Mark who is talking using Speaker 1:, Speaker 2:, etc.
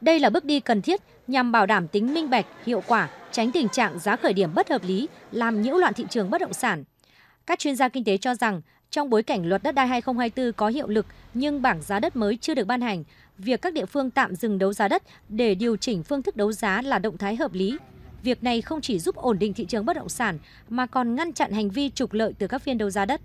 Speaker 1: Đây là bước đi cần thiết nhằm bảo đảm tính minh bạch, hiệu quả, tránh tình trạng giá khởi điểm bất hợp lý làm nhiễu loạn thị trường bất động sản. Các chuyên gia kinh tế cho rằng trong bối cảnh luật đất đai 2024 có hiệu lực nhưng bảng giá đất mới chưa được ban hành, việc các địa phương tạm dừng đấu giá đất để điều chỉnh phương thức đấu giá là động thái hợp lý. Việc này không chỉ giúp ổn định thị trường bất động sản mà còn ngăn chặn hành vi trục lợi từ các phiên đấu giá đất.